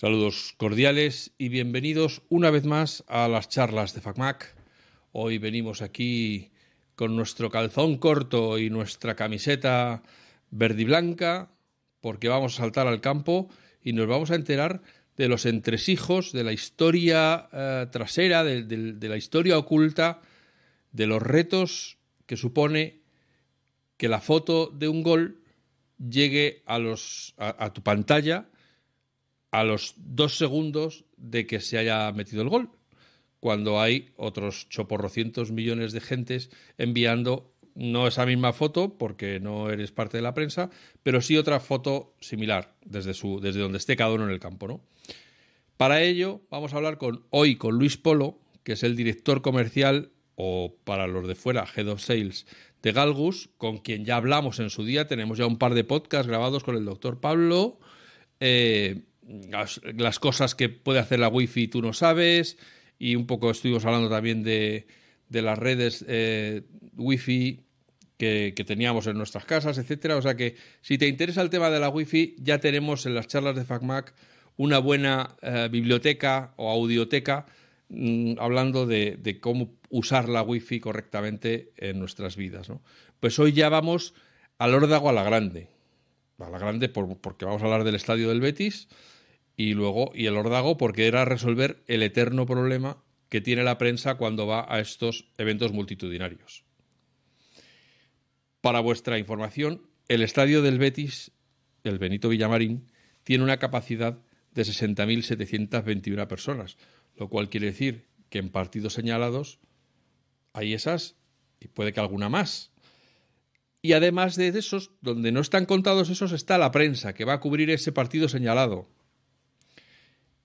Saludos cordiales y bienvenidos una vez más a las charlas de FacMac. Hoy venimos aquí con nuestro calzón corto y nuestra camiseta verde y blanca porque vamos a saltar al campo y nos vamos a enterar de los entresijos, de la historia eh, trasera, de, la historia oculta, de los retos que supone que la foto de un gol llegue a, los, a tu pantalla a los dos segundos de que se haya metido el gol, cuando hay otros choporrocientos millones de gentes enviando no esa misma foto, porque no eres parte de la prensa, pero sí otra foto similar, desde, su, desde donde esté cada uno en el campo. ¿no? Para ello, vamos a hablar con, hoy con Luis Polo, que es el director comercial, o para los de fuera, Head of Sales de Galgus, con quien ya hablamos en su día. Tenemos ya un par de podcasts grabados con el doctor Pablo. Eh, las, cosas que puede hacer la wifi tú no sabes y un poco estuvimos hablando también de, las redes eh, wifi que, teníamos en nuestras casas, etcétera. O sea que si te interesa el tema de la wifi, ya tenemos en las charlas de FacMac una buena eh, biblioteca o audioteca mm, hablando de, cómo usar la wifi correctamente en nuestras vidas. Pues hoy ya vamos al órdago a la grande. A la grande porque vamos a hablar del estadio del Betis y luego, y el ordago porque era resolver el eterno problema que tiene la prensa cuando va a estos eventos multitudinarios. Para vuestra información, el estadio del Betis, el Benito Villamarín, tiene una capacidad de 60.721 personas, lo cual quiere decir que en partidos señalados hay esas y puede que alguna más. Y además de esos, donde no están contados esos, está la prensa que va a cubrir ese partido señalado.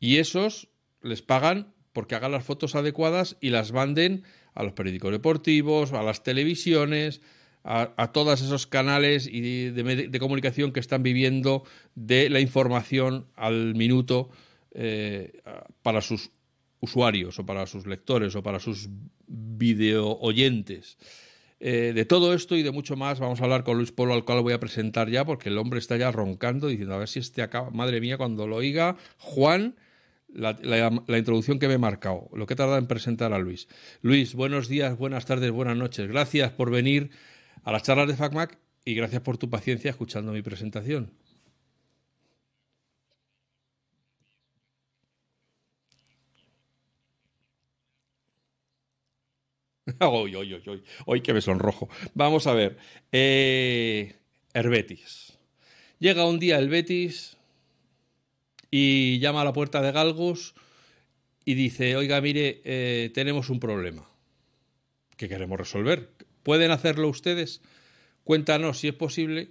Y esos les pagan porque hagan las fotos adecuadas y las manden a los periódicos deportivos, a las televisiones, a, todos esos canales y de, comunicación que están viviendo de la información al minuto eh, para sus usuarios o para sus lectores o para sus video oyentes. Eh, de todo esto y de mucho más vamos a hablar con Luis Polo, al cual voy a presentar ya, porque el hombre está ya roncando diciendo, a ver si este acaba, madre mía, cuando lo oiga Juan, la, introducción que me he marcado, lo que tarda en presentar a Luis. Luis, buenos días, buenas tardes, buenas noches. Gracias por venir a las charlas de FacMac y gracias por tu paciencia escuchando mi presentación. hoy, hoy, que me sonrojo. Vamos a ver. Herbetis. Eh, Llega un día el Betis y llama a la puerta de Galgos y dice, oiga, mire, eh, tenemos un problema que queremos resolver. ¿Pueden hacerlo ustedes? Cuéntanos, si es posible,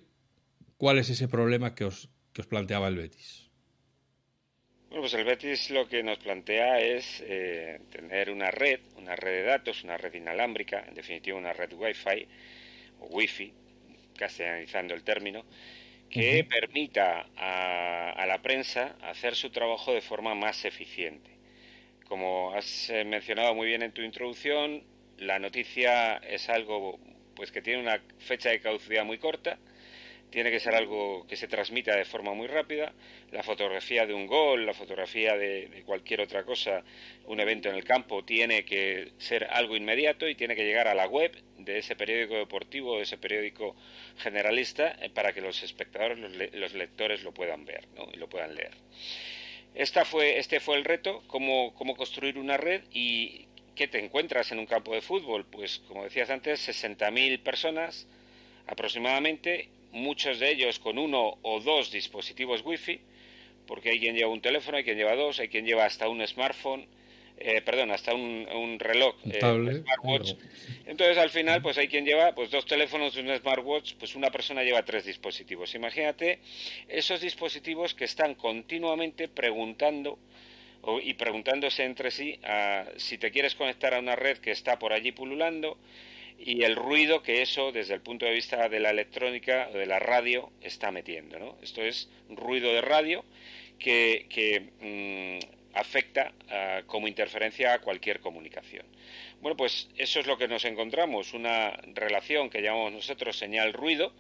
cuál es ese problema que os, que os planteaba el Betis. Bueno, pues el Betis lo que nos plantea es eh, tener una red, una red de datos, una red inalámbrica, en definitiva una red Wi-Fi o Wi-Fi, el término, que permita a, a, la prensa hacer su trabajo de forma más eficiente. Como has eh, mencionado muy bien en tu introducción, la noticia es algo pues que tiene una fecha de caducidad muy corta tiene que ser algo que se transmita de forma muy rápida. La fotografía de un gol, la fotografía de, cualquier otra cosa, un evento en el campo, tiene que ser algo inmediato y tiene que llegar a la web de ese periódico deportivo, de ese periódico generalista, eh, para que los espectadores, los, lectores lo puedan ver y lo puedan leer. este fue el reto, cómo, cómo construir una red y qué te encuentras en un campo de fútbol. Pues como decías antes, 60.000 personas aproximadamente muchos de ellos con uno o dos dispositivos wifi, porque hay quien lleva un teléfono, hay quien lleva dos, hay quien lleva hasta un smartphone, eh, perdón, hasta eh, un, reloj, Entonces al final, pues hay quien lleva pues dos teléfonos, un smartwatch, pues una persona lleva tres dispositivos. Imagínate esos dispositivos que están continuamente preguntando y preguntándose entre sí ah, si te quieres conectar a una red que está por allí pululando, y el ruido que eso, desde el punto de vista de la electrónica o de la radio, está metiendo. ¿no? Esto es ruido de radio que, que mm, afecta ah, como interferencia a cualquier comunicación. Bueno, pues eso es lo que nos encontramos, una relación que llamamos nosotros señal-ruido,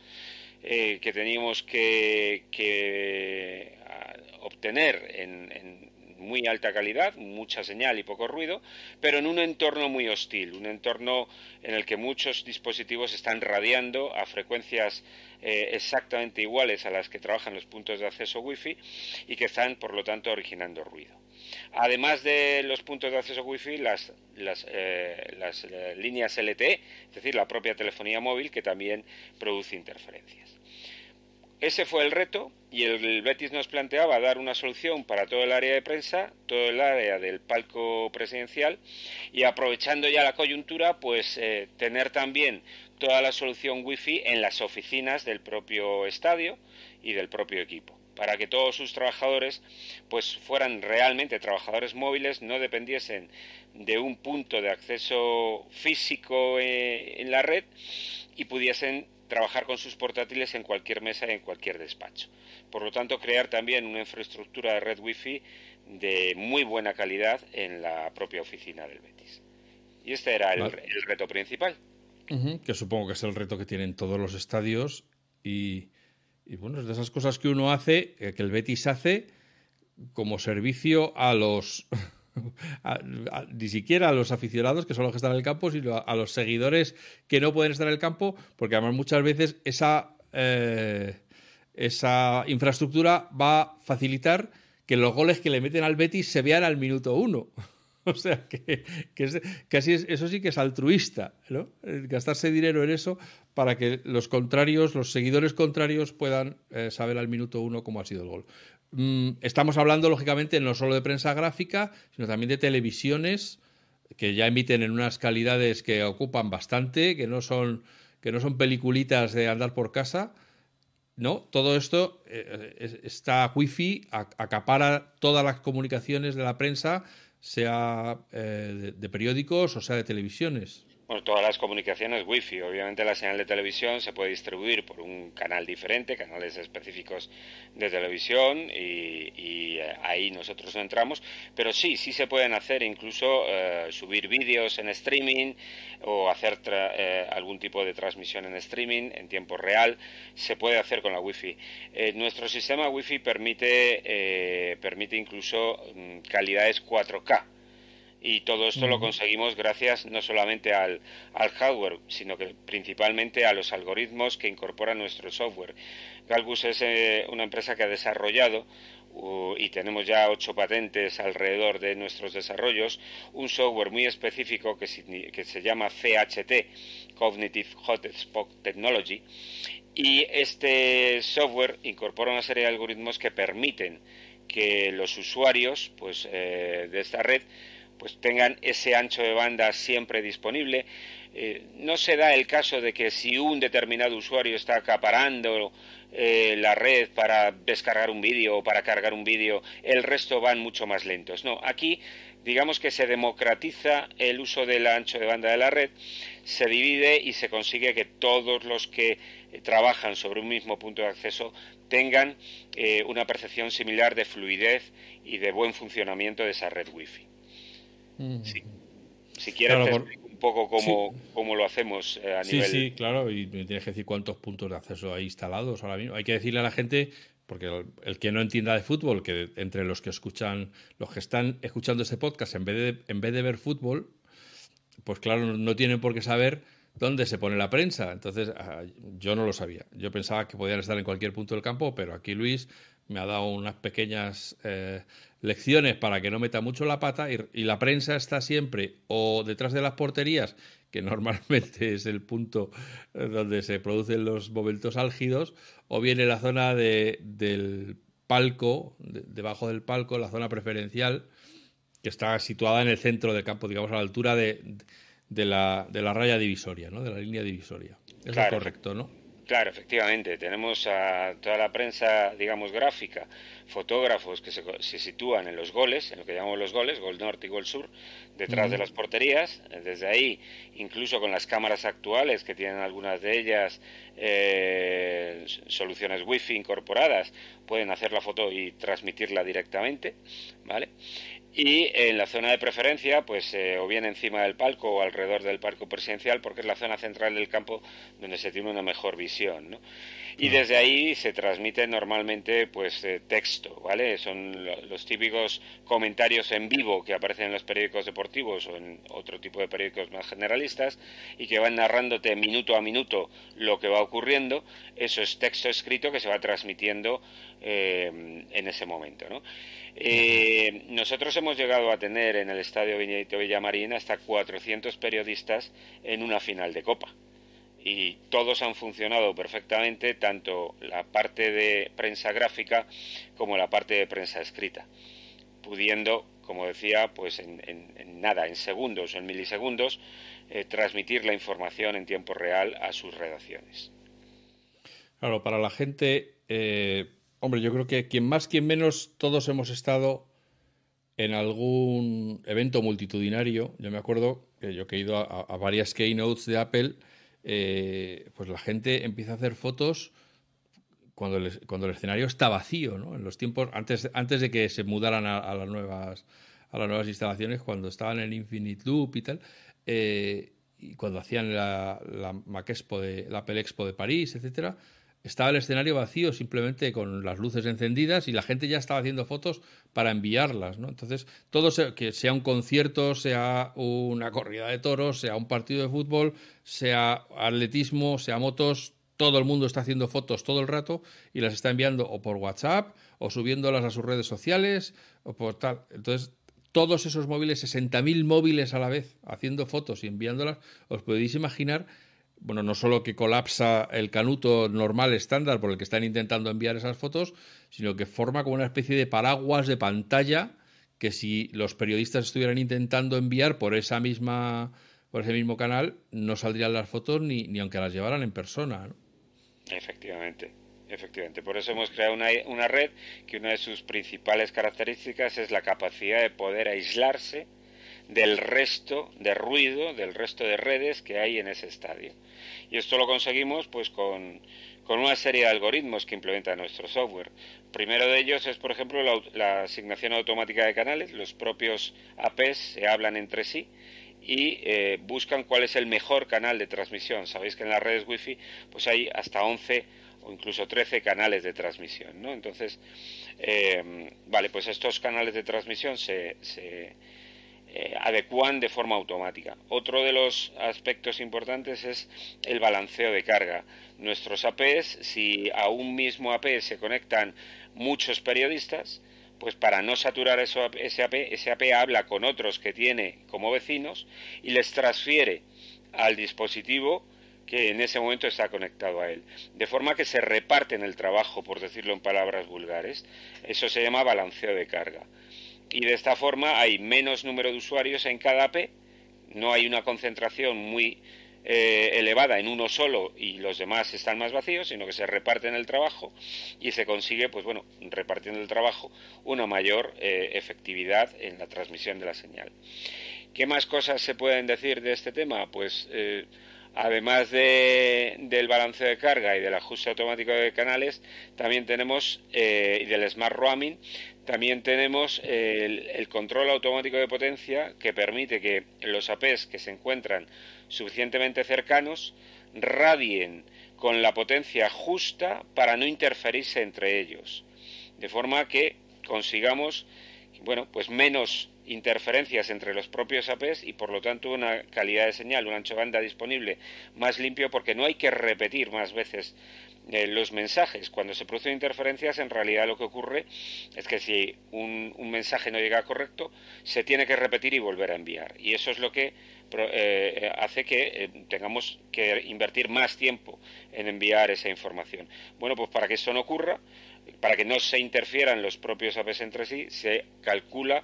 eh, que teníamos que, que ah, obtener en muy alta calidad, mucha señal y poco ruido, pero en un entorno muy hostil, un entorno en el que muchos dispositivos están radiando a frecuencias eh, exactamente iguales a las que trabajan los puntos de acceso WiFi y que están, por lo tanto, originando ruido. Además de los puntos de acceso WiFi, las, las, eh, eh, líneas LTE, es decir, la propia telefonía móvil, que también produce interferencias. Ese fue el reto y el Betis nos planteaba dar una solución para todo el área de prensa, todo el área del palco presidencial y aprovechando ya la coyuntura, pues eh, tener también toda la solución wifi en las oficinas del propio estadio y del propio equipo para que todos sus trabajadores pues fueran realmente trabajadores móviles, no dependiesen de un punto de acceso físico eh, en la red y pudiesen trabajar con sus portátiles en cualquier mesa y en cualquier despacho. Por lo tanto, crear también una infraestructura de red Wi-Fi de muy buena calidad en la propia oficina del Betis. Y este era el, reto principal. que supongo que es el reto que tienen todos los estadios y bueno, es de esas cosas que uno hace, eh, que el Betis hace como servicio a los ni siquiera a los aficionados, que son los que están en el campo, sino a, los seguidores que no pueden estar en el campo, porque además muchas veces esa, eh, esa infraestructura va a facilitar que los goles que le meten al Betis se vean al minuto uno. O sea, que, que, es, eso sí que es altruista, ¿no? Gastarse dinero en eso para que los contrarios, los seguidores contrarios puedan eh, saber al minuto uno cómo ha sido el gol. Mm, estamos hablando, lógicamente, no solo de prensa gráfica, sino también de televisiones que ya emiten en unas calidades que ocupan bastante, que no son, que no son peliculitas de andar por casa. ¿no? Todo esto, eh, está wifi, acapara todas las comunicaciones de la prensa, sea eh, de periódicos o sea de televisiones todas las comunicaciones wifi. Obviamente la señal de televisión se puede distribuir por un canal diferente, canales específicos de televisión y, eh, ahí nosotros entramos. Pero sí, sí se pueden hacer incluso eh, subir vídeos en streaming o hacer eh, algún tipo de transmisión en streaming en tiempo real. Se puede hacer con la wifi. nuestro sistema wifi permite, permite incluso mm, calidades 4K y todo esto lo conseguimos gracias no solamente al, hardware, sino que principalmente a los algoritmos que incorpora nuestro software. ...Galbus es eh, una empresa que ha desarrollado y tenemos ya ocho patentes alrededor de nuestros desarrollos, un software muy específico que, se llama CHT, Cognitive Hotspot Technology, y este software incorpora una serie de algoritmos que permiten que los usuarios pues, eh, de esta red pues tengan ese ancho de banda siempre disponible. Eh, no se da el caso de que si un determinado usuario está acaparando eh, la red para descargar un vídeo o para cargar un vídeo, el resto van mucho más lentos. No, aquí digamos que se democratiza el uso del ancho de banda de la red, se divide y se consigue que todos los que eh, trabajan sobre un mismo punto de acceso tengan una percepción similar de fluidez y de buen funcionamiento de esa red wifi. Sí. Si quieres, un poco cómo, lo hacemos eh, a sí, nivel. Sí, sí, claro, y me tienes que decir cuántos puntos de acceso hay instalados ahora mismo. Hay que decirle a la gente porque el, que no entienda de fútbol, que entre los que escuchan, los que están escuchando ese podcast, en vez de, en vez de ver fútbol, pues claro, no tienen por qué saber dónde se pone la prensa. Entonces, ah, yo no lo sabía. Yo pensaba que podían estar en cualquier punto del campo, pero aquí Luis me ha dado unas pequeñas eh, lecciones para que no meta mucho la pata y, la prensa está siempre o detrás de las porterías, que normalmente es el punto eh, donde se producen los momentos álgidos, o bien en la zona del palco, debajo del palco, la zona preferencial, que está situada en el centro del campo, digamos a la altura de, de la, raya divisoria, ¿no? de la línea divisoria. Eso es correcto, ¿no? Claro, efectivamente. Tenemos a toda la prensa, digamos, gráfica, fotógrafos que se, sitúan en los goles, en lo que llamamos los goles, gol norte y gol sur, detrás de las porterías. Desde ahí, incluso con las cámaras actuales, que tienen algunas de ellas soluciones eh, soluciones wifi incorporadas, pueden hacer la foto y transmitirla directamente, ¿vale? Y en la zona de preferencia, pues eh, o bien encima del palco o alrededor del palco presidencial, porque es la zona central del campo donde se tiene una mejor visión. ¿no? Y mm. desde ahí se transmite normalmente pues eh, texto, ¿vale? Son los típicos comentarios en vivo que aparecen en los periódicos deportivos o en otro tipo de periódicos más generalistas y que van narrándote minuto a minuto lo que va ocurriendo. Eso es texto escrito que se va transmitiendo Em, en ese momento. Eh, nosotros hemos llegado a tener en el Estadio Viñedito Villamarín hasta 400 periodistas en una final de Copa. Y todos han funcionado perfectamente, tanto la parte de prensa gráfica como la parte de prensa escrita, pudiendo, como decía, pues en, nada, en segundos o en milisegundos, eh, transmitir la información en tiempo real a sus redacciones. Claro, para la gente eh, Hombre, yo creo que quien más, quien menos, todos hemos estado en algún evento multitudinario. Yo me acuerdo que yo he ido a, varias keynotes de Apple, eh, pues la gente empieza a hacer fotos cuando el, escenario está vacío, ¿no? En los tiempos, antes, antes de que se mudaran a, las nuevas, a las nuevas instalaciones, cuando estaban en Infinite Loop y tal, eh, y cuando hacían la, Mac Expo de, la Apple Expo de París, etcétera, estaba el escenario vacío simplemente con las luces encendidas y la gente ya estaba haciendo fotos para enviarlas, ¿no? Entonces, todo que sea un concierto, sea una corrida de toros, sea un partido de fútbol, sea atletismo, sea motos, todo el mundo está haciendo fotos todo el rato y las está enviando o por WhatsApp o subiéndolas a sus redes sociales o por tal. Entonces, todos esos móviles, 60.000 móviles a la vez haciendo fotos y enviándolas, os podéis imaginar bueno, no solo que colapsa el canuto normal estándar por el que están intentando enviar esas fotos, sino que forma como una especie de paraguas de pantalla que si los periodistas estuvieran intentando enviar por esa misma por ese mismo canal no saldrían las fotos ni, aunque las llevaran en persona. Efectivamente, efectivamente. Por eso hemos creado una red que una de sus principales características es la capacidad de poder aislarse del resto de ruido, del resto de redes que hay en ese estadio. Y esto lo conseguimos pues con, una serie de algoritmos que implementa nuestro software. Primero de ellos es, por ejemplo, la, asignación automática de canales. Los propios APs se hablan entre sí y eh, buscan cuál es el mejor canal de transmisión. Sabéis que en las redes wifi pues hay hasta 11 o incluso 13 canales de transmisión, ¿no? Entonces, eh, vale, pues estos canales de transmisión se eh, adecuan de forma automática. Otro de los aspectos importantes es el balanceo de carga. Nuestros APs, si a un mismo AP se conectan muchos periodistas, pues para no saturar ese AP, ese AP habla con otros que tiene como vecinos y les transfiere al dispositivo que en ese momento está conectado a él. De forma que se reparten el trabajo, por decirlo en palabras vulgares. Eso se llama balanceo de carga y de esta forma hay menos número de usuarios en cada AP, no hay una concentración muy eh, elevada en uno solo y los demás están más vacíos, sino que se reparten el trabajo y se consigue, pues bueno, repartiendo el trabajo, una mayor eh, efectividad en la transmisión de la señal. ¿Qué más cosas se pueden decir de este tema? Pues eh, además del balance de carga y del ajuste automático de canales, también tenemos, y del Smart Roaming, también tenemos el, control automático de potencia que permite que los APs que se encuentran suficientemente cercanos radien con la potencia justa para no interferirse entre ellos. De forma que consigamos bueno, pues menos interferencias entre los propios APs y por lo tanto una calidad de señal, un ancho banda disponible más limpio porque no hay que repetir más veces eh, los mensajes. Cuando se producen interferencias, en realidad lo que ocurre es que si un, mensaje no llega correcto, se tiene que repetir y volver a enviar. Y eso es lo que eh, eh, hace que tengamos que invertir más tiempo en enviar esa información. Bueno, pues para que eso no ocurra, para que no se interfieran los propios APs entre sí, se calcula,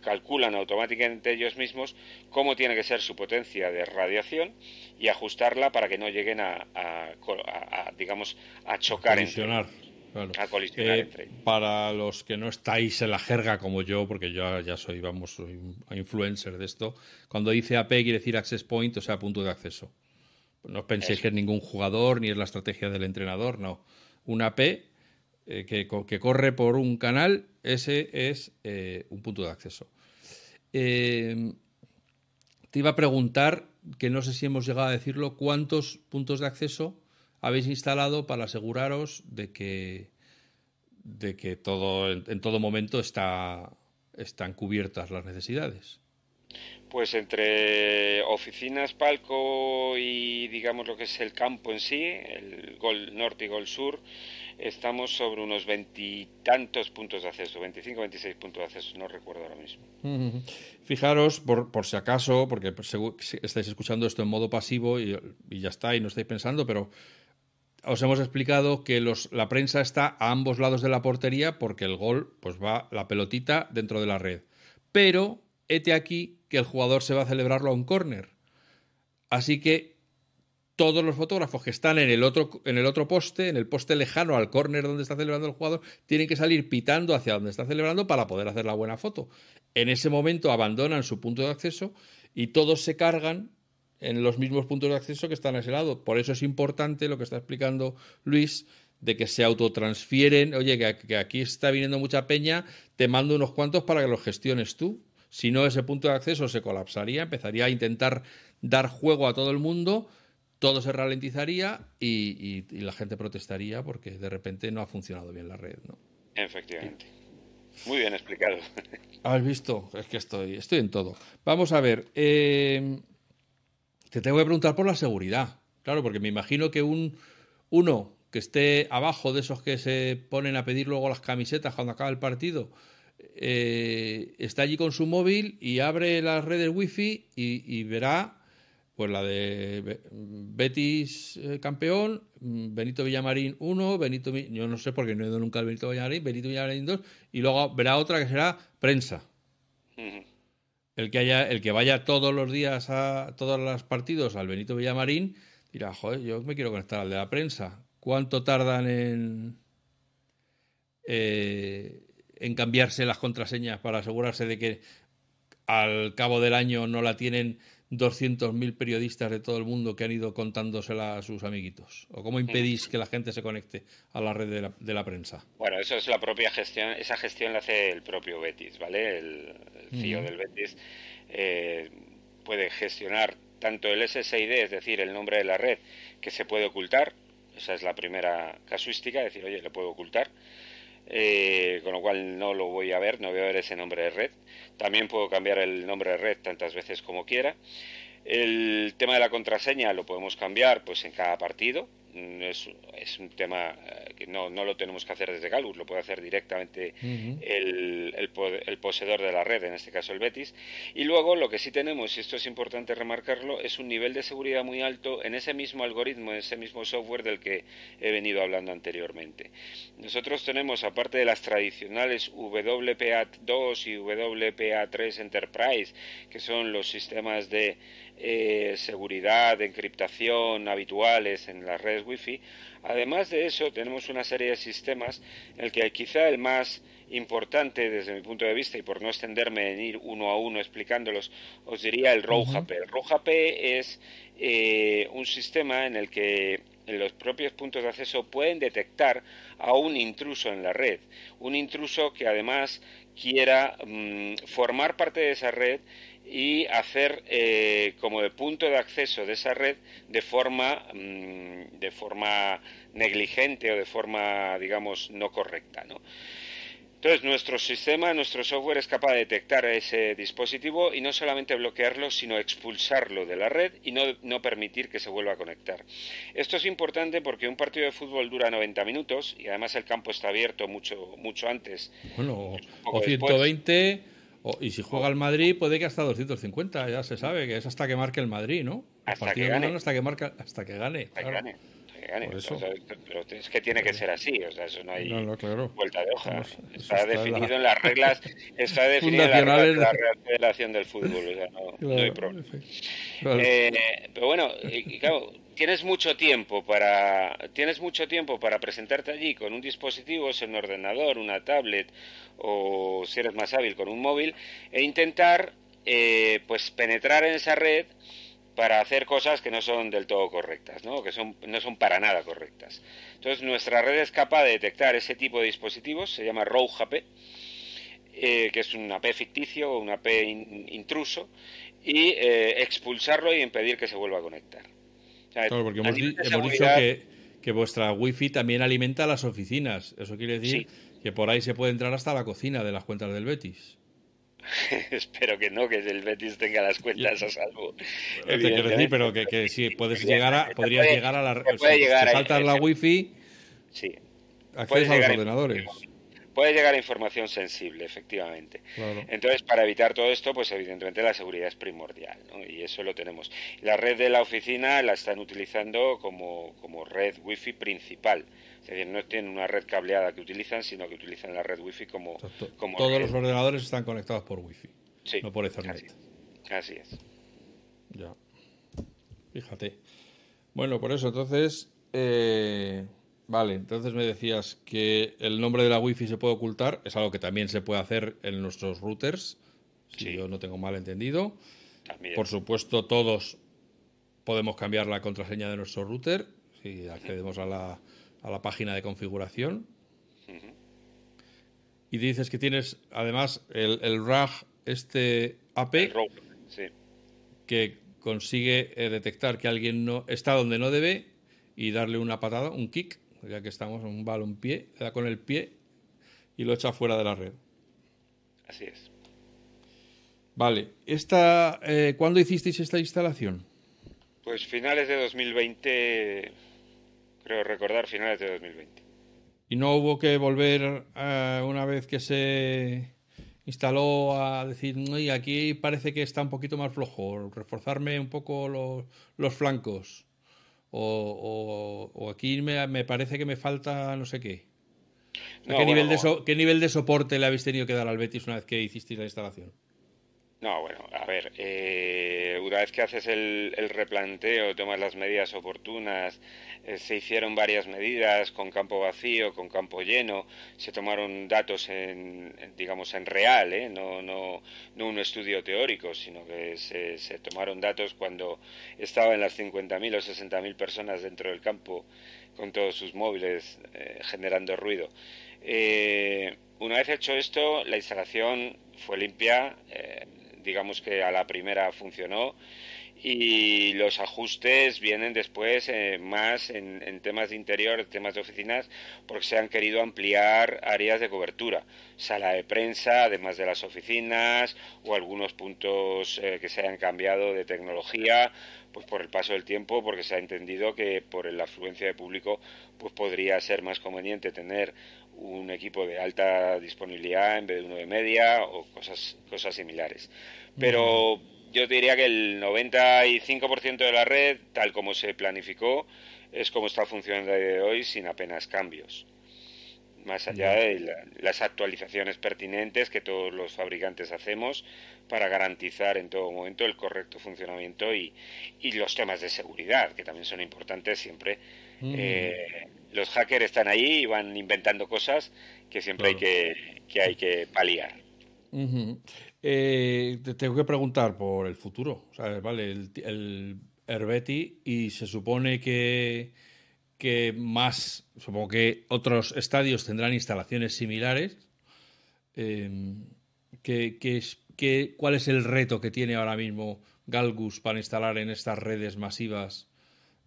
calculan automáticamente ellos mismos cómo tiene que ser su potencia de radiación y ajustarla para que no lleguen a, a, digamos, a chocar. Colisionar. Eh, entre ellos. para los que no estáis en la jerga como yo, porque yo ya soy, vamos, influencer de esto, cuando dice AP quiere decir access point, o sea, punto de acceso. No penséis que es ningún jugador ni es la estrategia del entrenador, no. Un AP eh, que, corre por un canal, ese es eh, un punto de acceso. Em, te iba a preguntar, que no sé si hemos llegado a decirlo, cuántos puntos de acceso habéis instalado para aseguraros de que, todo, en todo momento está, están cubiertas las necesidades. Pues entre oficinas, palco y digamos lo que es el campo en sí, el Gol Norte y Gol Sur, estamos sobre unos veintitantos puntos de acceso, 25, 26 puntos de acceso, no recuerdo ahora mismo. Fijaros, por, si acaso, porque estáis escuchando esto en modo pasivo y, ya está, y no estáis pensando, pero os hemos explicado que la prensa está a ambos lados de la portería porque el gol, pues va la pelotita dentro de la red. Pero, hete aquí que el jugador se va a celebrarlo a un córner. Así que todos los fotógrafos que están en el otro, en el otro poste, en el poste lejano al corner donde está celebrando el jugador, tienen que salir pitando hacia donde está celebrando para poder hacer la buena foto. En ese momento abandonan su punto de acceso y todos se cargan en los mismos puntos de acceso que están a ese lado. Por eso es importante lo que está explicando Luis de que se autotransfieren, oye, que, que aquí está viniendo mucha peña, te mando unos cuantos para que los gestiones tú. Si no, ese punto de acceso se colapsaría, empezaría a intentar dar juego a todo el mundo todo se ralentizaría y, la gente protestaría porque de repente no ha funcionado bien la red. ¿no? Efectivamente. Muy bien explicado. ¿Has visto? Es que estoy, estoy en todo. Vamos a ver. Em, te tengo que preguntar por la seguridad. Claro, porque me imagino que un uno que esté abajo de esos que se ponen a pedir luego las camisetas cuando acaba el partido. Eh, está allí con su móvil y abre las redes wifi y, y verá pues la de Betis eh, campeón, Benito Villamarín 1, Benito, yo no sé por qué no he ido nunca al Benito Villamarín, Benito Villamarín 2, y luego verá otra que será prensa. El que, haya, el que vaya todos los días a todos los partidos al Benito Villamarín dirá, joder, yo me quiero conectar al de la prensa. ¿Cuánto tardan en, eh, en cambiarse las contraseñas para asegurarse de que al cabo del año no la tienen 200.000 periodistas de todo el mundo que han ido contándosela a sus amiguitos? ¿O cómo mm. impedís que la gente se conecte a la red de la, prensa? Bueno, eso es la propia gestión, esa gestión la hace el propio Betis, ¿vale? El, CEO del Betis eh, puede gestionar tanto el SSID, es decir, el nombre de la red, que se puede ocultar, esa es la primera casuística, decir, oye, le puedo ocultar, eh, con lo cual no lo voy a ver, no voy a ver ese nombre de red. También puedo cambiar el nombre de red tantas veces como quiera. El tema de la contraseña lo podemos cambiar pues en cada partido, Mm, es, un tema eh, que no, no, lo tenemos que hacer desde Galus, lo puede hacer directamente el, poseedor de la red, en este caso el Betis. Y luego lo que sí tenemos, y esto es importante remarcarlo, es un nivel de seguridad muy alto en ese mismo algoritmo, en ese mismo software del que he venido hablando anteriormente. Nosotros tenemos, aparte de las tradicionales WPA2 y WPA3 Enterprise, que son los sistemas de eh, seguridad, de encriptación habituales en las redes wifi. Además de eso, tenemos una serie de sistemas en el que quizá el más importante desde mi punto de vista y por no extenderme en ir uno a uno explicándolos, os diría el Roja El es eh, un sistema en el que los propios puntos de acceso pueden detectar a un intruso en la red, un intruso que además quiera mm, formar parte de esa red y hacer eh, como de punto de acceso de esa red de forma mm, de forma negligente o de forma digamos no correcta ¿no? entonces nuestro sistema nuestro software es capaz de detectar ese dispositivo y no solamente bloquearlo sino expulsarlo de la red y no, no permitir que se vuelva a conectar esto es importante porque un partido de fútbol dura 90 minutos y además el campo está abierto mucho mucho antes bueno o 120 y si juega el Madrid, puede que hasta 250, ya se sabe, que es hasta que marque el Madrid, ¿no? Hasta que gane. Hasta que, marca, hasta que gane. Hasta que gane. pero es que tiene que ser así, o sea, eso no hay vuelta de hoja. está, definido en las reglas, está definido en la relación del fútbol, o sea, no, hay problema. Eh, pero bueno, y, claro, tienes mucho tiempo para tienes mucho tiempo para presentarte allí con un dispositivo, sea un ordenador, una tablet o si eres más hábil con un móvil e intentar eh, pues penetrar en esa red para hacer cosas que no son del todo correctas, ¿no? que son, no son para nada correctas. Entonces nuestra red es capaz de detectar ese tipo de dispositivos, se llama ROUJAP, AP, eh, que es un AP ficticio o un AP intruso, y eh, expulsarlo y impedir que se vuelva a conectar claro, porque hemos, dicho que, que, vuestra wifi también alimenta las oficinas. Eso quiere decir que por ahí se puede entrar hasta la cocina de las cuentas del Betis. Espero que no, que el Betis tenga las cuentas a salvo. pero que, que sí, puedes llegar podrías llegar a la. si saltas la wifi. Sí. Accedes a los ordenadores. Puede llegar a información sensible, efectivamente. Entonces, para evitar todo esto, pues evidentemente la seguridad es primordial, ¿no? Y eso lo tenemos. La red de la oficina la están utilizando como, como red wifi principal. Es decir, no tienen una red cableada que utilizan, sino que utilizan la red wifi como... como todos los ordenadores están conectados por wifi, sí, no por Ethernet. Así, es. Ya. Fíjate. Bueno, por eso entonces... Eh, Vale, entonces me decías que el nombre de la Wi-Fi se puede ocultar, es algo que también se puede hacer en nuestros routers, si yo no tengo mal entendido. Por supuesto, todos podemos cambiar la contraseña de nuestro router si accedemos a la, a la página de configuración. Y dices que tienes además el, RAG, este AP, e que consigue eh, detectar que alguien no está donde no debe y darle una patada, un kick, ya que estamos en un balón le da con el pie y lo echa fuera de la red. Así es. Vale, esta, eh, ¿cuándo hicisteis esta instalación? Pues finales de 2020, creo recordar finales de 2020. ¿Y no hubo que volver eh, una vez que se instaló a decir, y aquí parece que está un poquito más flojo, reforzarme un poco los flancos? o, o, aquí me, parece que me falta no sé qué. qué, nivel de ¿Qué nivel de soporte le habéis tenido que dar al Betis una vez que hicisteis la instalación? No, bueno, a ver, eh, una vez que haces el, replanteo, tomas las medidas oportunas, eh, se hicieron varias medidas con campo vacío, con campo lleno, se tomaron datos en, digamos, en real, ¿eh? no, no, no un estudio teórico, sino que se, se tomaron datos cuando estaban las 50.000 o 60.000 personas dentro del campo con todos sus móviles generando ruido. una vez hecho esto, la instalación fue limpia digamos que a la primera funcionó y los ajustes vienen después eh, más en, temas de interior, temas de oficinas, porque se han querido ampliar áreas de cobertura, sala de prensa, además de las oficinas, o algunos puntos eh, que se hayan cambiado de tecnología, pues por el paso del tiempo, porque se ha entendido que por la afluencia de público, pues podría ser más conveniente tener un equipo de alta disponibilidad en vez de uno de media o cosas, cosas similares pero yo diría que el 95% de la red, tal como se planificó, es como está funcionando a día de hoy sin apenas cambios. Más allá de las actualizaciones pertinentes que todos los fabricantes hacemos para garantizar en todo momento el correcto funcionamiento y, los temas de seguridad, que también son importantes siempre. Eh, los hackers están ahí y van inventando cosas que siempre hay, que, hay que paliar. Eh, tengo que preguntar por el futuro. Vale, el, Herbeti y se supone que, que más, supongo que otros estadios tendrán instalaciones similares. Em, cuál es el reto que tiene ahora mismo Galgus para instalar en estas redes masivas?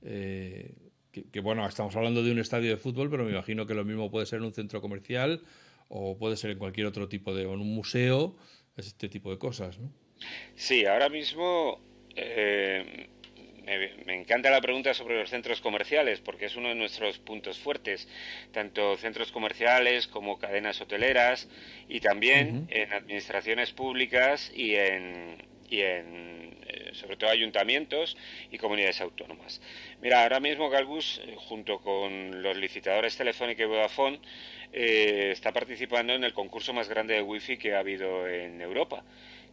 Eh, que, que, bueno, estamos hablando de un estadio de fútbol, pero me imagino que lo mismo puede ser en un centro comercial o puede ser en cualquier otro tipo de, en un museo este tipo de cosas, ¿no? Sí, ahora mismo eh, me, encanta la pregunta sobre los centros comerciales, porque es uno de nuestros puntos fuertes, tanto centros comerciales como cadenas hoteleras y también en administraciones públicas y en, y en eh, sobre todo ayuntamientos y comunidades autónomas. Mira, ahora mismo Galbus, eh, junto con los licitadores Telefónica y Vodafone, eh, está participando en el concurso más grande de Wi-Fi que ha habido en Europa,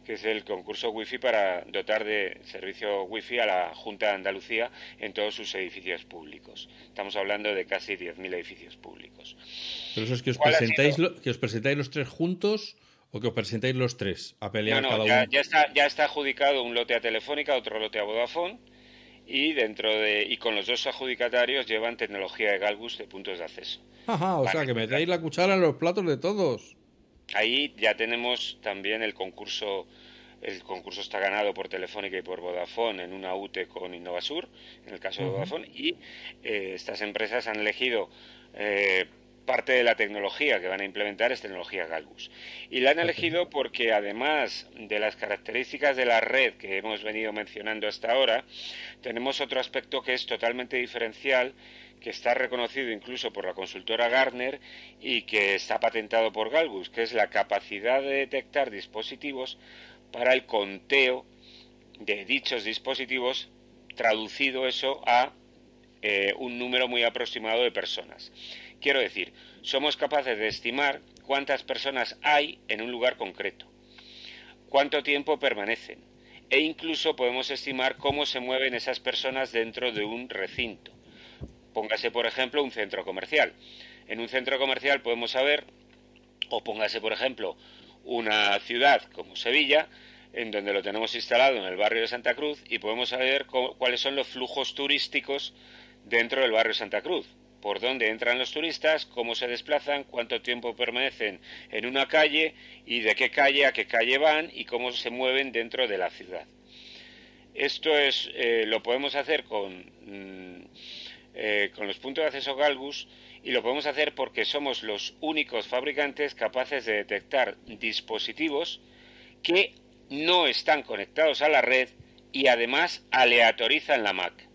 que es el concurso Wi-Fi para dotar de servicio Wi-Fi a la Junta de Andalucía en todos sus edificios públicos. Estamos hablando de casi 10.000 edificios públicos. Pero eso es que os, presentáis que os presentáis los tres juntos o que os presentáis los tres a pelear cada ya, uno. Ya está, ya está adjudicado un lote a Telefónica, otro lote a Vodafone y dentro de y con los dos adjudicatarios llevan tecnología de Galbus de puntos de acceso. Ajá, o sea que metáis la cuchara en los platos de todos. Ahí ya tenemos también el concurso el concurso está ganado por Telefónica y por Vodafone en una UTE con Innovasur, en el caso de Vodafone, y eh, estas empresas han elegido eh, parte de la tecnología que van a implementar es tecnología Galbus... Y la han elegido porque además de las características de la red que hemos venido mencionando hasta ahora, tenemos otro aspecto que es totalmente diferencial, que está reconocido incluso por la consultora Gartner y que está patentado por Galbus... que es la capacidad de detectar dispositivos para el conteo de dichos dispositivos, traducido eso a eh, un número muy aproximado de personas. Quiero decir, somos capaces de estimar cuántas personas hay en un lugar concreto, cuánto tiempo permanecen, e incluso podemos estimar cómo se mueven esas personas dentro de un recinto. Póngase, por ejemplo, un centro comercial. En un centro comercial podemos saber, o póngase, por ejemplo, una ciudad como Sevilla, en donde lo tenemos instalado en el barrio de Santa Cruz, y podemos saber cuáles son los flujos turísticos dentro del barrio de Santa Cruz por dónde entran los turistas, cómo se desplazan, cuánto tiempo permanecen en una calle y de qué calle a qué calle van y cómo se mueven dentro de la ciudad. Esto es, eh, lo podemos hacer con, mm, eh, con los puntos de acceso Galbus y lo podemos hacer porque somos los únicos fabricantes capaces de detectar dispositivos que no están conectados a la red y además aleatorizan la Mac.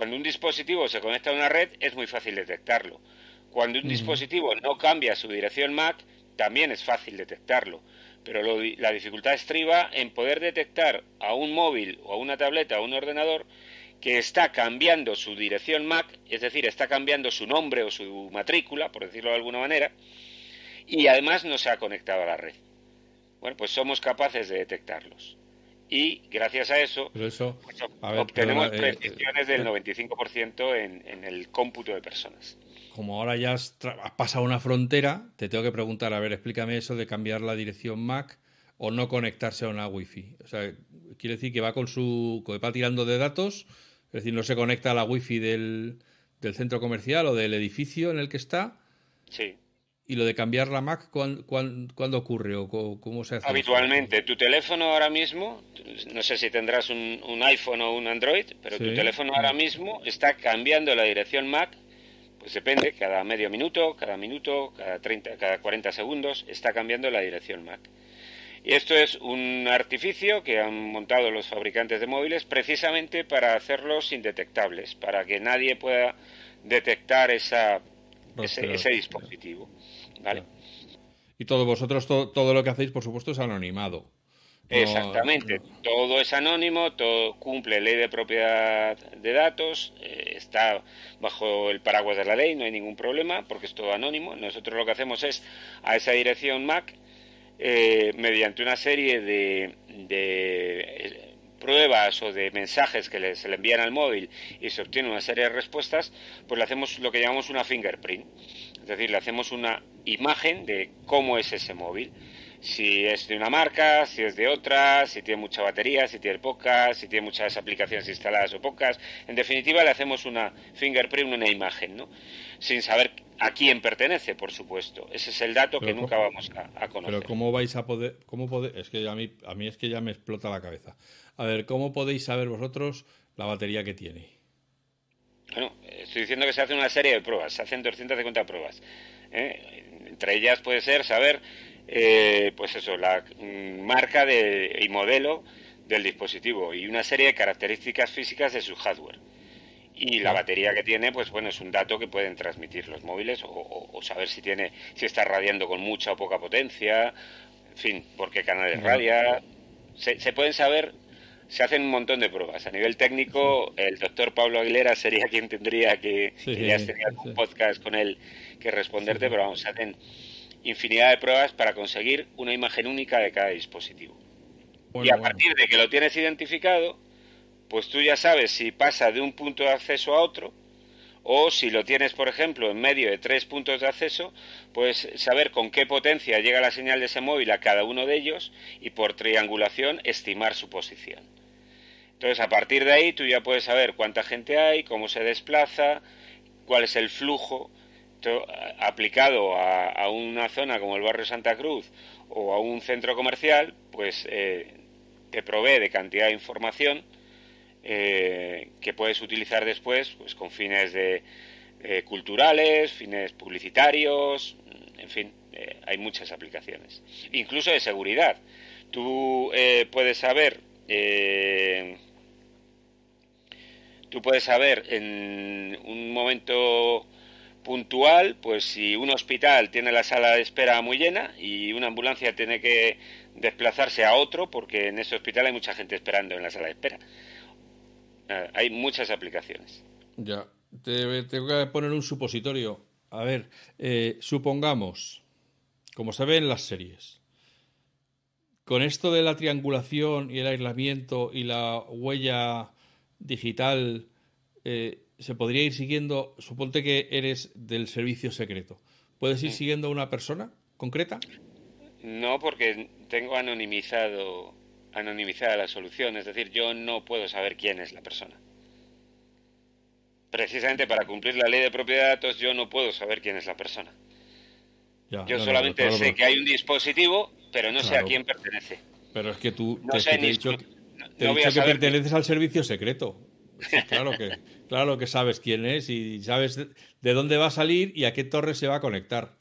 Cuando un dispositivo se conecta a una red es muy fácil detectarlo. Cuando un dispositivo no cambia su dirección MAC, también es fácil detectarlo. Pero la dificultad estriba en poder detectar a un móvil o a una tableta o a un ordenador que está cambiando su dirección MAC, es decir, está cambiando su nombre o su matrícula, por decirlo de alguna manera, y además no se ha conectado a la red. Bueno, pues somos capaces de detectarlos y gracias a eso, eso pues, obtenemos eh, precisiones del 95% eh, en, el cómputo de personas. Como ahora ya has, pasado una frontera, te tengo que preguntar, a ver, explícame eso de cambiar la dirección MAC o no conectarse a una Wi-Fi. O sea, quiere decir que va con su que va tirando de datos, es decir, no se conecta a la Wi-Fi del, del centro comercial o del edificio en el que está. Sí. ¿Y lo de cambiar la Mac cuándo, ocurre o cómo se hace? Habitualmente, tu teléfono ahora mismo, no sé si tendrás un, iPhone o un Android, pero tu teléfono ahora mismo está cambiando la dirección Mac, pues depende, cada medio minuto, cada minuto, cada, 30, cada 40 segundos, está cambiando la dirección Mac. Y esto es un artificio que han montado los fabricantes de móviles precisamente para hacerlos indetectables, para que nadie pueda detectar esa, ese dispositivo. ¿vale? Y todo vosotros, todo lo que hacéis, por supuesto, es anonimado. Exactamente, todo es anónimo, todo cumple ley de propiedad de datos, eh, está bajo el paraguas de la ley, no hay ningún problema porque es todo anónimo. Nosotros lo que hacemos es a esa dirección MAC, eh, mediante una serie de, eh, pruebas o de mensajes que se le envían al móvil y se obtiene una serie de respuestas, pues le hacemos lo que llamamos una fingerprint. Es decir, le hacemos una imagen de cómo es ese móvil. Si es de una marca, si es de otra, si tiene mucha batería, si tiene pocas, si tiene muchas aplicaciones instaladas o pocas. En definitiva, le hacemos una fingerprint, una imagen, ¿no? Sin saber a quién pertenece, por supuesto. Ese es el dato que nunca vamos a, conocer. Pero cómo vais a poder, cómo es que a mí, a mí es que ya me explota la cabeza. A ver, ¿cómo podéis saber vosotros la batería que tiene? Bueno, estoy diciendo que se hace una serie de pruebas, se hacen 250 pruebas. ¿eh? Entre ellas puede ser saber, eh, pues eso, la mm, marca de, y modelo del dispositivo y una serie de características físicas de su hardware. Y la batería que tiene, pues bueno, es un dato que pueden transmitir los móviles o, saber si tiene, si está radiando con mucha o poca potencia, en fin, por qué canales radia. Se, se pueden saber se hacen un montón de pruebas. A nivel técnico, el doctor Pablo Aguilera sería quien tendría que, sí, que ya sería un podcast con él que responderte, pero vamos, se hacen infinidad de pruebas para conseguir una imagen única de cada dispositivo. y a partir de que lo tienes identificado, pues tú ya sabes si pasa de un punto de acceso a otro, o si lo tienes, por ejemplo, en medio de tres puntos de acceso, pues saber con qué potencia llega la señal de ese móvil a cada uno de ellos y por triangulación estimar su posición. Entonces, a partir de ahí tú ya puedes saber cuánta gente hay, cómo se desplaza, cuál es el flujo. aplicado a, una zona como el barrio Santa Cruz o a un centro comercial, pues eh, te provee de cantidad de información eh, que puedes utilizar después pues, con fines de, eh, culturales, fines publicitarios, en fin, hay muchas aplicaciones. Incluso de seguridad. Tú puedes saber Tú puedes saber en un momento puntual, pues si un hospital tiene la sala de espera muy llena y una ambulancia tiene que desplazarse a otro, porque en ese hospital hay mucha gente esperando en la sala de espera. Ah, hay muchas aplicaciones. Ya, te tengo que poner un supositorio. A ver, eh, supongamos, como se ve en las series, con esto de la triangulación y el aislamiento y la huella digital eh, se podría ir siguiendo, suponte que eres del servicio secreto, ¿puedes ir siguiendo a una persona concreta? No, porque tengo anonimizado anonimizada la solución, es decir, yo no puedo saber quién es la persona. Precisamente para cumplir la ley de propiedad de datos, yo no puedo saber quién es la persona. yo solamente sé que hay un dispositivo, pero no sé a quién pertenece. Pero es que tú no dicho te que perteneces al servicio secreto. claro, que, claro que sabes quién es y sabes de dónde va a salir y a qué torre se va a conectar.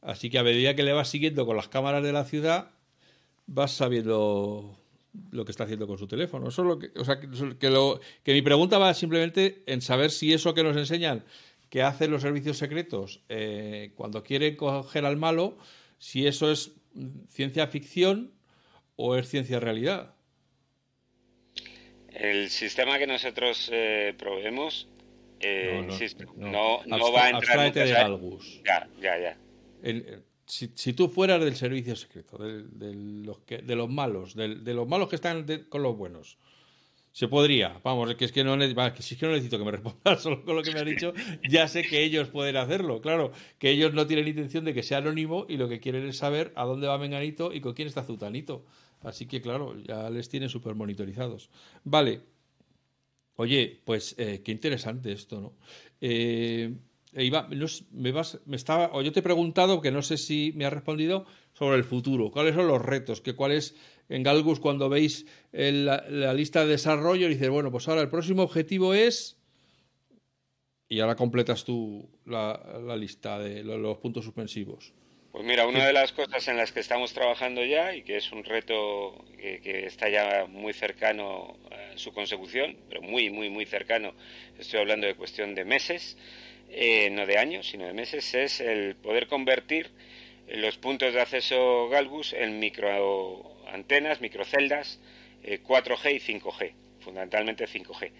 Así que a medida que le vas siguiendo con las cámaras de la ciudad, vas sabiendo lo que está haciendo con su teléfono. que, o sea, que, lo, que mi pregunta va simplemente en saber si eso que nos enseñan que hacen los servicios secretos eh, cuando quieren coger al malo, si eso es ciencia ficción o es ciencia realidad. El sistema que nosotros eh, probemos, eh, no, va a entrar... en de Ya, ya, ya. si, tú fueras del servicio secreto, de, los, malos, de, los malos que están con los buenos, se podría. Vamos, es que, no, si es que no necesito que me respondas solo con lo que me ha dicho, ya sé que ellos pueden hacerlo. Claro, que ellos no tienen intención de que sea anónimo y lo que quieren es saber a dónde va Menganito y con quién está Zutanito. Así que, claro, ya les tiene súper monitorizados. Vale. Oye, pues eh, qué interesante esto, ¿no? Eh, Iba, me, vas, me estaba, o yo te he preguntado, que no sé si me has respondido, sobre el futuro. ¿Cuáles son los retos? cuál es, en Galgus, cuando veis eh, la, lista de desarrollo, dices, bueno, pues ahora el próximo objetivo es... Y ahora completas tú la, lista de los puntos suspensivos. Pues mira, una de las cosas en las que estamos trabajando ya y que es un reto que, está ya muy cercano a su consecución, pero muy, muy, muy cercano, estoy hablando de cuestión de meses, eh, no de años, sino de meses, es el poder convertir los puntos de acceso Galbus en microantenas, microceldas eh, 4G y 5G, fundamentalmente 5G.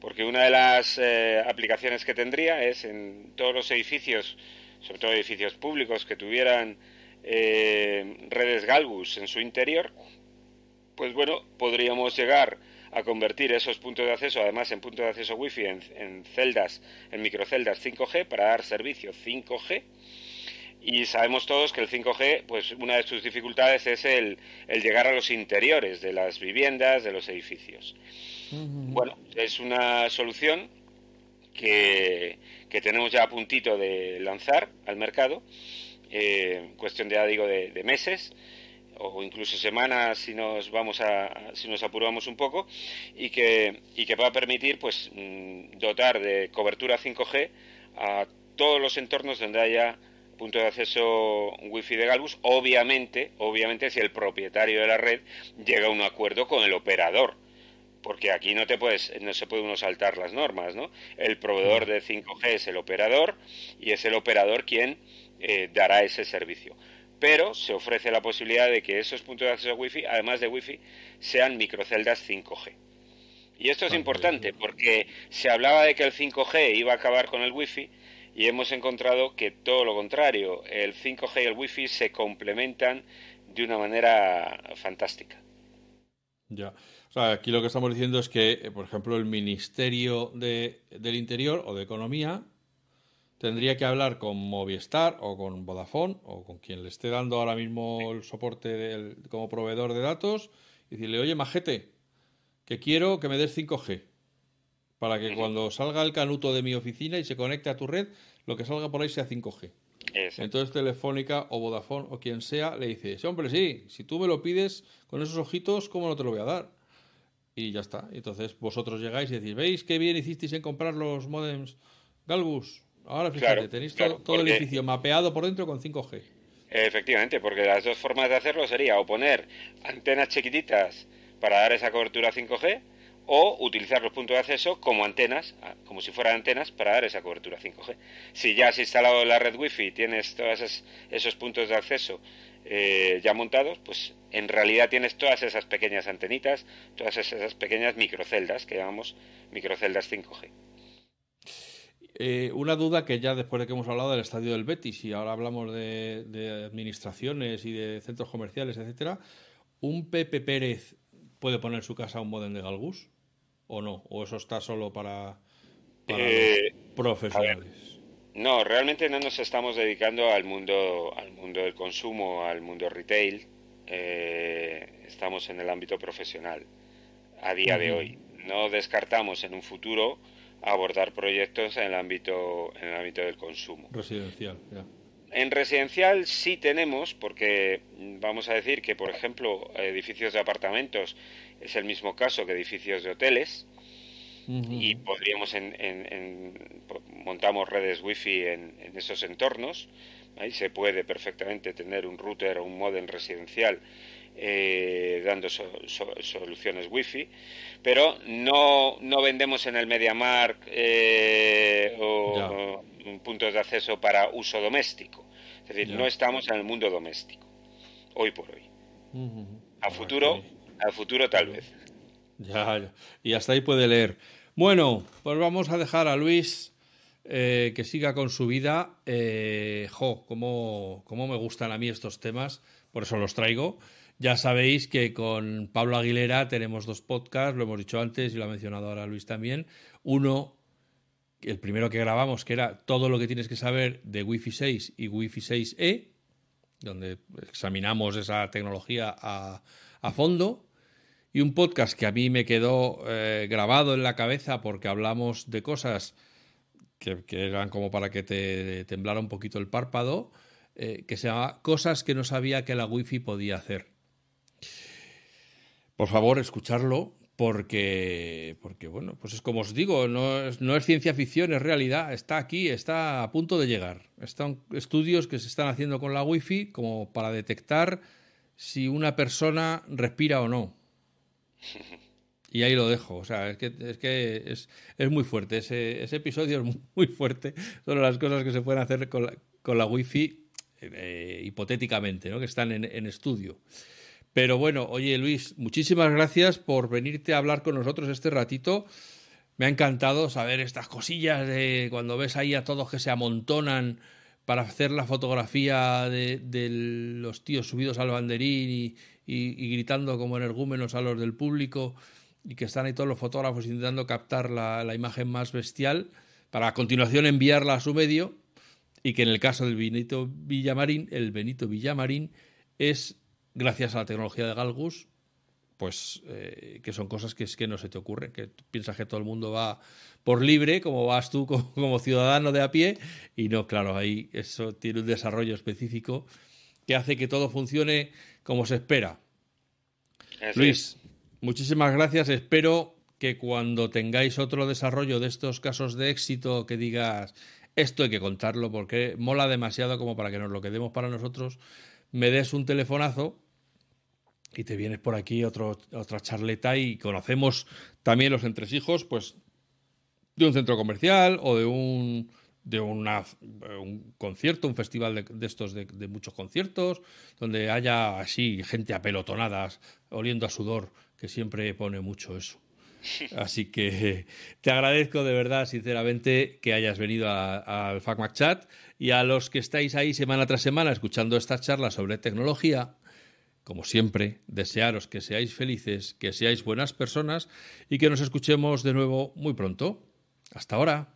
Porque una de las eh, aplicaciones que tendría es en todos los edificios sobre todo edificios públicos que tuvieran eh, redes Galbus en su interior, pues bueno, podríamos llegar a convertir esos puntos de acceso, además en puntos de acceso wifi, en, en celdas, en microceldas 5G para dar servicio 5G. Y sabemos todos que el 5G, pues una de sus dificultades es el, el llegar a los interiores de las viviendas, de los edificios. Bueno, es una solución que, tenemos ya a puntito de lanzar al mercado, eh, cuestión de, digo, de, meses o incluso semanas si nos vamos a si nos apuramos un poco y que y que va a permitir pues mm, dotar de cobertura 5G a todos los entornos donde haya punto de acceso wifi de Galbus, obviamente, obviamente si el propietario de la red llega a un acuerdo con el operador porque aquí no te puedes, no se puede uno saltar las normas, ¿no? El mm. proveedor de 5G es el operador y es el operador quien eh, dará ese servicio. Pero se ofrece la posibilidad de que esos puntos de acceso a Wi-Fi, además de Wi-Fi, sean microceldas 5G. Y esto es ah, importante porque se hablaba de que el 5G iba a acabar con el Wi-Fi y hemos encontrado que todo lo contrario, el 5G y el Wi-Fi se complementan de una manera fantástica. Ya aquí lo que estamos diciendo es que, eh, por ejemplo, el Ministerio del Interior o de Economía tendría que hablar con Movistar o con Vodafone o con quien le esté dando ahora mismo el soporte como proveedor de datos y decirle, oye, majete, que quiero que me des 5G para que cuando salga el canuto de mi oficina y se conecte a tu red, lo que salga por ahí sea 5G. Entonces Telefónica o Vodafone o quien sea le dice, hombre, sí, si tú me lo pides con esos ojitos, ¿cómo no te lo voy a dar? y ya está. Entonces vosotros llegáis y decís, ¿veis qué bien hicisteis en comprar los modems Galbus? Ahora fíjate, tenéis todo, el edificio mapeado por dentro con 5G. Efectivamente, porque las dos formas de hacerlo sería o poner antenas chiquititas para dar esa cobertura 5G, o utilizar los puntos de acceso como antenas, ah, como si fueran antenas para dar esa cobertura 5G. Si ya has instalado la red Wi-Fi y tienes todos esos, puntos de acceso eh, ya montados, pues en realidad tienes todas esas pequeñas antenitas, todas esas pequeñas microceldas que llamamos microceldas 5G. Eh, una duda que ya después de que hemos hablado del estadio del Betis y ahora hablamos de, administraciones y de centros comerciales, etcétera, ¿un Pepe Pérez puede poner su casa un modem de Galgus? o no? ¿O eso está solo para, eh, profesionales? No, realmente no nos estamos dedicando al mundo, al mundo del consumo, al mundo retail. Eh, estamos en el ámbito profesional a día de hoy. No descartamos en un futuro abordar proyectos en el ámbito, en el ámbito del consumo. Residencial, ya. En residencial sí tenemos, porque vamos a decir que, por ejemplo, edificios de apartamentos es el mismo caso que edificios de hoteles. Y podríamos en, montamos redes wifi en, en esos entornos. Ahí se puede perfectamente tener un router o un modem residencial eh, dando soluciones wi soluciones wifi, pero no, no vendemos en el MediaMark eh, puntos de acceso para uso doméstico. Es decir, no estamos en el mundo doméstico, hoy por hoy. A futuro, al futuro tal vez. Ya, y hasta ahí puede leer. Bueno, pues vamos a dejar a Luis eh, que siga con su vida. Eh, jo, cómo, cómo me gustan a mí estos temas, por eso los traigo. Ya sabéis que con Pablo Aguilera tenemos dos podcasts, lo hemos dicho antes y lo ha mencionado ahora Luis también. Uno el primero que grabamos, que era todo lo que tienes que saber de Wi-Fi 6 y Wi-Fi 6E, donde examinamos esa tecnología a, fondo. Y un podcast que a mí me quedó eh, grabado en la cabeza porque hablamos de cosas que, eran como para que te temblara un poquito el párpado, eh, que se llamaba Cosas que no sabía que la Wi-Fi podía hacer. Por favor, escucharlo, porque, porque bueno, pues es como os digo, no es, ciencia ficción, es realidad, está aquí, está a punto de llegar. Están estudios que se están haciendo con la Wi-Fi como para detectar si una persona respira o no. Y ahí lo dejo, o sea, es que es, muy fuerte, ese, episodio es muy fuerte sobre las cosas que se pueden hacer con la, Wi-Fi eh, hipotéticamente, que están en, en estudio. Pero bueno, oye Luis, muchísimas gracias por venirte a hablar con nosotros este ratito. Me ha encantado saber estas cosillas de cuando ves ahí a todos que se amontonan para hacer la fotografía de, los tíos subidos al banderín y, gritando como energúmenos a los del público y que están ahí todos los fotógrafos intentando captar la, la imagen más bestial para a continuación enviarla a su medio y que en el caso del Benito Villamarín, el Benito Villamarín es gracias a la tecnología de Galgus, pues eh, que son cosas que es que no se te ocurren, que piensas que todo el mundo va por libre, como vas tú como, ciudadano de a pie, y no, claro, ahí eso tiene un desarrollo específico que hace que todo funcione como se espera. Luis, muchísimas gracias, espero que cuando tengáis otro desarrollo de estos casos de éxito que digas, esto hay que contarlo porque mola demasiado como para que nos lo quedemos para nosotros, me des un telefonazo y te vienes por aquí otra charleta y conocemos también los entresijos, pues, de un centro comercial o de un de un concierto, un festival de, estos de, muchos conciertos, donde haya así gente apelotonada, oliendo a sudor, que siempre pone mucho eso. Así que te agradezco de verdad, sinceramente, que hayas venido al FacMac Chat y a los que estáis ahí semana tras semana escuchando estas charlas sobre tecnología, como siempre, desearos que seáis felices, que seáis buenas personas y que nos escuchemos de nuevo muy pronto. Hasta ahora.